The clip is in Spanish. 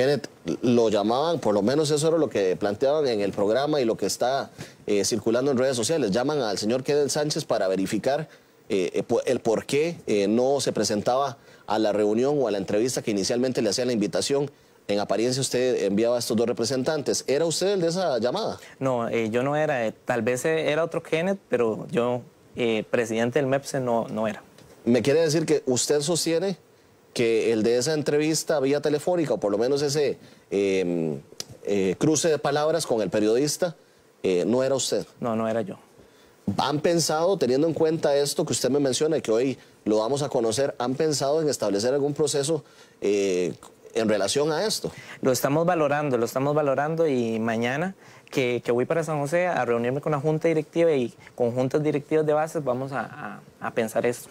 Kenneth, lo llamaban, por lo menos eso era lo que planteaban en el programa y lo que está eh, circulando en redes sociales. Llaman al señor Kenneth Sánchez para verificar eh, eh, el por qué no se presentaba a la reunión o a la entrevista que inicialmente le hacían la invitación. En apariencia usted enviaba a estos dos representantes. ¿Era usted el de esa llamada? No, yo no era. Tal vez era otro Kenneth, pero yo, presidente del MEPSE, no, no era. ¿Me quiere decir que usted sostiene que el de esa entrevista vía telefónica, o por lo menos ese em, eh, cruce de palabras con el periodista, eh, no era usted. No, no era yo. ¿Han pensado, teniendo en cuenta esto que usted me menciona y que hoy lo vamos a conocer, han pensado en establecer algún proceso eh, en relación a esto? Lo estamos valorando, lo estamos valorando y mañana que, voy para San José a reunirme con la junta directiva y con juntas directivas de bases vamos a, a pensar esto.